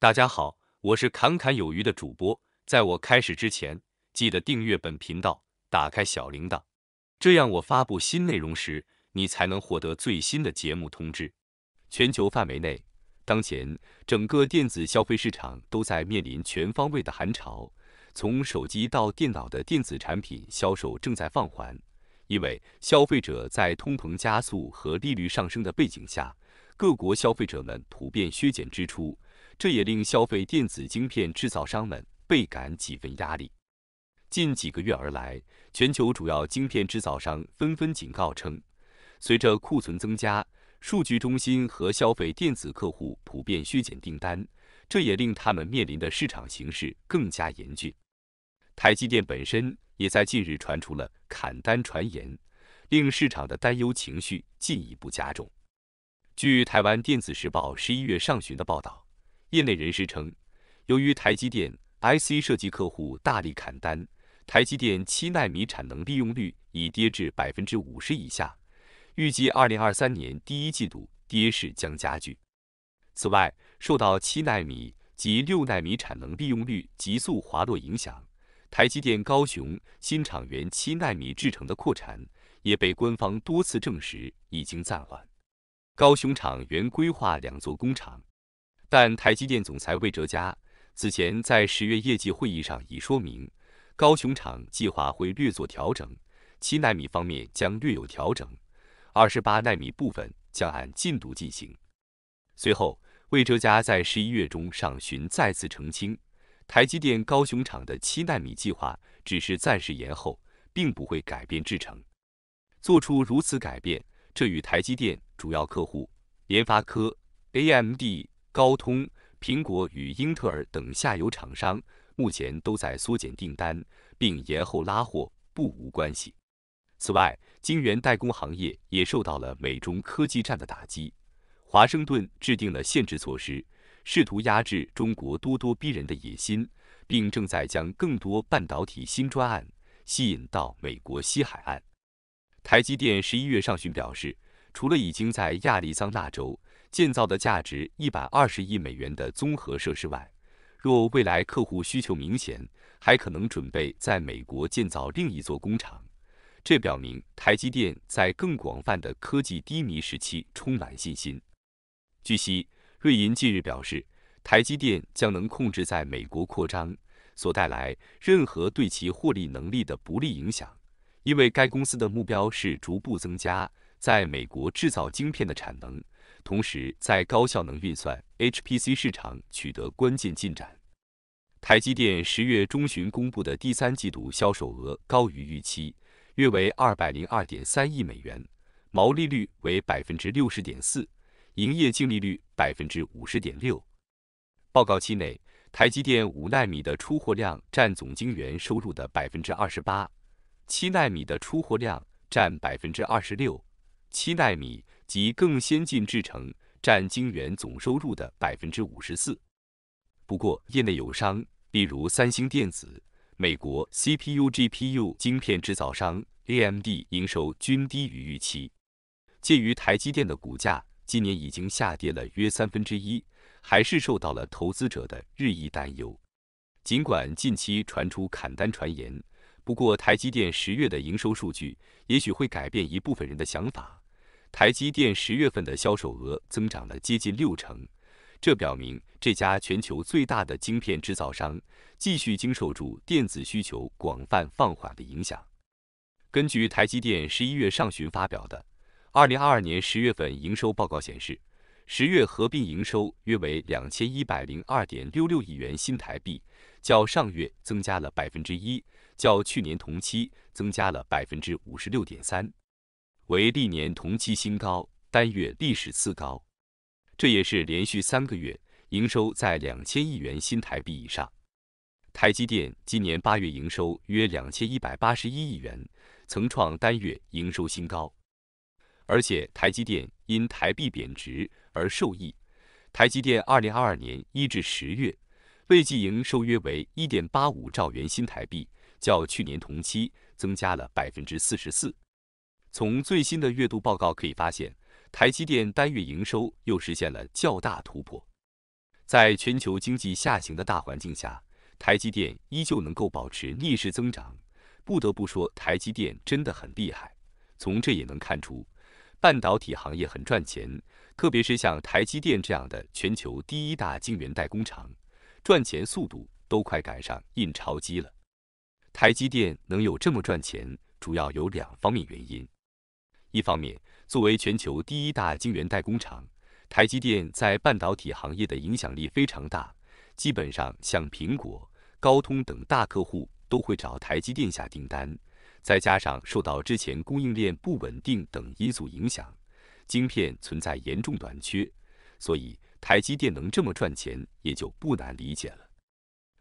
大家好，我是侃侃有余的主播。在我开始之前，记得订阅本频道，打开小铃铛，这样我发布新内容时，你才能获得最新的节目通知。全球范围内，当前整个电子消费市场都在面临全方位的寒潮，从手机到电脑的电子产品销售正在放缓，因为消费者在通膨加速和利率上升的背景下，各国消费者们普遍削减支出。这也令消费电子晶片制造商们倍感几分压力。近几个月而来，全球主要晶片制造商纷纷警告称，随着库存增加，数据中心和消费电子客户普遍削减订单，这也令他们面临的市场形势更加严峻。台积电本身也在近日传出了砍单传言，令市场的担忧情绪进一步加重。据台湾电子时报十一月上旬的报道。业内人士称，由于台积电 IC 设计客户大力砍单，台积电七纳米产能利用率已跌至百分之五十以下，预计二零二三年第一季度跌势将加剧。此外，受到七纳米及六纳米产能利用率急速滑落影响，台积电高雄新厂源七纳米制程的扩产也被官方多次证实已经暂缓。高雄厂原规划两座工厂。但台积电总裁魏哲嘉此前在十月业绩会议上已说明，高雄厂计划会略作调整，七纳米方面将略有调整，二十八纳米部分将按进度进行。随后，魏哲嘉在十一月中上旬再次澄清，台积电高雄厂的七纳米计划只是暂时延后，并不会改变制程。做出如此改变，这与台积电主要客户联发科、AMD。高通、苹果与英特尔等下游厂商目前都在缩减订单并延后拉货，不无关系。此外，晶圆代工行业也受到了美中科技战的打击。华盛顿制定了限制措施，试图压制中国咄咄逼人的野心，并正在将更多半导体新专案吸引到美国西海岸。台积电十一月上旬表示，除了已经在亚利桑那州。建造的价值一百二十亿美元的综合设施外，若未来客户需求明显，还可能准备在美国建造另一座工厂。这表明台积电在更广泛的科技低迷时期充满信心。据悉，瑞银近日表示，台积电将能控制在美国扩张所带来任何对其获利能力的不利影响，因为该公司的目标是逐步增加在美国制造晶片的产能。同时，在高效能运算 （HPC） 市场取得关键进展。台积电十月中旬公布的第三季度销售额高于预期，约为二百零二点三亿美元，毛利率为百分之六十点四，营业净利率百分之五十点六。报告期内，台积电五纳米的出货量占总晶圆收入的百分之二十八，七纳米的出货量占百分之二十六，七纳米。及更先进制程占晶圆总收入的百分之五十四。不过，业内有商，例如三星电子、美国 CPU、GPU 晶片制造商 AMD，营收均低于预期。鉴于台积电的股价今年已经下跌了约三分之一，还是受到了投资者的日益担忧。尽管近期传出砍单传言，不过台积电十月的营收数据也许会改变一部分人的想法。台积电十月份的销售额增长了接近六成，这表明这家全球最大的晶片制造商继续经受住电子需求广泛放缓的影响。根据台积电十一月上旬发表的二零二二年十月份营收报告显示，十月合并营收约为两千一百零二点六六亿元新台币，较上月增加了百分之一，较去年同期增加了百分之五十六点三。为历年同期新高，单月历史次高。这也是连续三个月营收在两千亿元新台币以上。台积电今年八月营收约两千一百八十一亿元，曾创单月营收新高。而且台积电因台币贬值而受益。台积电二零二二年一至十月累计营收约为一点八五兆元新台币，较去年同期增加了百分之四十四。从最新的月度报告可以发现，台积电单月营收又实现了较大突破。在全球经济下行的大环境下，台积电依旧能够保持逆势增长。不得不说，台积电真的很厉害。从这也能看出，半导体行业很赚钱，特别是像台积电这样的全球第一大晶圆代工厂，赚钱速度都快赶上印钞机了。台积电能有这么赚钱，主要有两方面原因。一方面，作为全球第一大晶圆代工厂，台积电在半导体行业的影响力非常大，基本上像苹果、高通等大客户都会找台积电下订单。再加上受到之前供应链不稳定等因素影响，晶片存在严重短缺，所以台积电能这么赚钱也就不难理解了。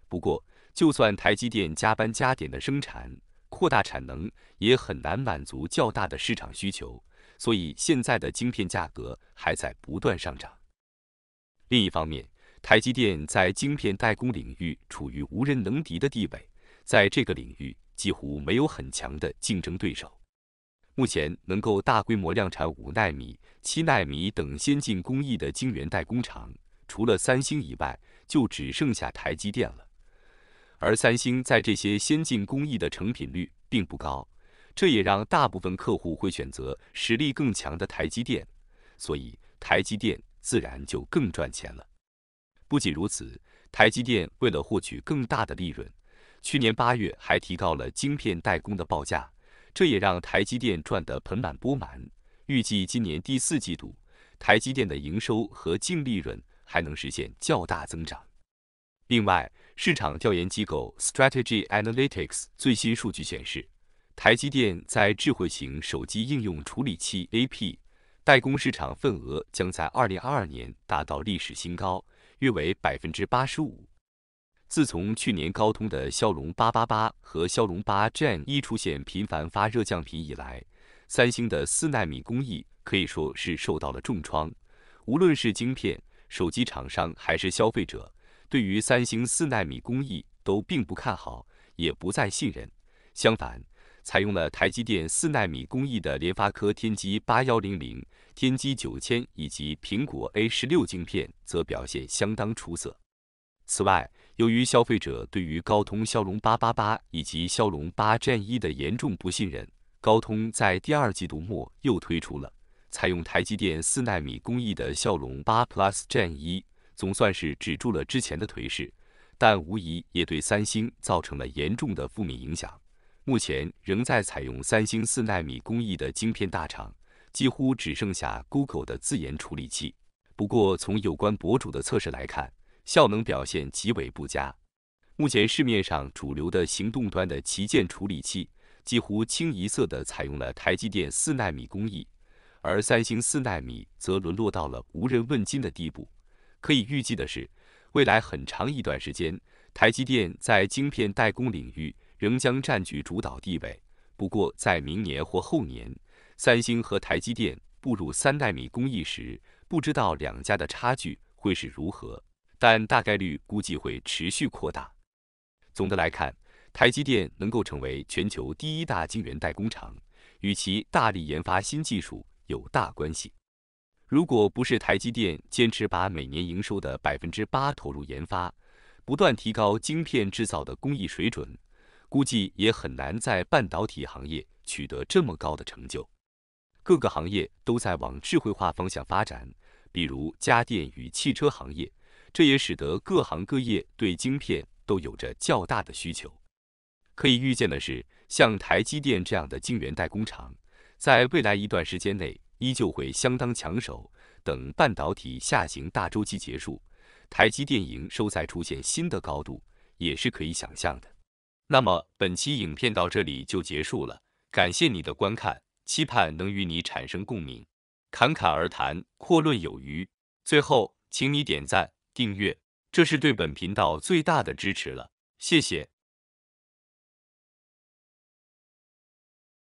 不过，就算台积电加班加点的生产，扩大产能也很难满足较大的市场需求，所以现在的晶片价格还在不断上涨。另一方面，台积电在晶片代工领域处于无人能敌的地位，在这个领域几乎没有很强的竞争对手。目前能够大规模量产五纳米、七纳米等先进工艺的晶圆代工厂，除了三星以外，就只剩下台积电了。而三星在这些先进工艺的成品率并不高，这也让大部分客户会选择实力更强的台积电，所以台积电自然就更赚钱了。不仅如此，台积电为了获取更大的利润，去年八月还提高了晶片代工的报价，这也让台积电赚得盆满钵满。预计今年第四季度，台积电的营收和净利润还能实现较大增长。另外，市场调研机构 Strategy Analytics 最新数据显示，台积电在智慧型手机应用处理器 （AP） 代工市场份额将在2022年达到历史新高，约为百分之八十五。自从去年高通的骁龙八八八和骁龙八 Gen 一出现频繁发热降频以来，三星的四纳米工艺可以说是受到了重创。无论是晶片、手机厂商还是消费者。对于三星四纳米工艺都并不看好，也不再信任。相反，采用了台积电四纳米工艺的联发科天玑八幺零零、天玑九千以及苹果 A 十六晶片则表现相当出色。此外，由于消费者对于高通骁龙八八八以及骁龙八 Gen 一的严重不信任，高通在第二季度末又推出了采用台积电四纳米工艺的骁龙八 Plus Gen 一。总算是止住了之前的颓势，但无疑也对三星造成了严重的负面影响。目前仍在采用三星四纳米工艺的晶片大厂，几乎只剩下 Google 的自研处理器。不过，从有关博主的测试来看，效能表现极为不佳。目前市面上主流的行动端的旗舰处理器，几乎清一色的采用了台积电四纳米工艺，而三星四纳米则沦落到了无人问津的地步。可以预计的是，未来很长一段时间，台积电在晶片代工领域仍将占据主导地位。不过，在明年或后年，三星和台积电步入三纳米工艺时，不知道两家的差距会是如何，但大概率估计会持续扩大。总的来看，台积电能够成为全球第一大晶圆代工厂，与其大力研发新技术有大关系。如果不是台积电坚持把每年营收的百分之八投入研发，不断提高晶片制造的工艺水准，估计也很难在半导体行业取得这么高的成就。各个行业都在往智慧化方向发展，比如家电与汽车行业，这也使得各行各业对晶片都有着较大的需求。可以预见的是，像台积电这样的晶圆代工厂，在未来一段时间内。依旧会相当抢手。等半导体下行大周期结束，台积电营收再出现新的高度，也是可以想象的。那么本期影片到这里就结束了，感谢你的观看，期盼能与你产生共鸣。侃侃而谈，阔论有余。最后，请你点赞、订阅，这是对本频道最大的支持了，谢谢。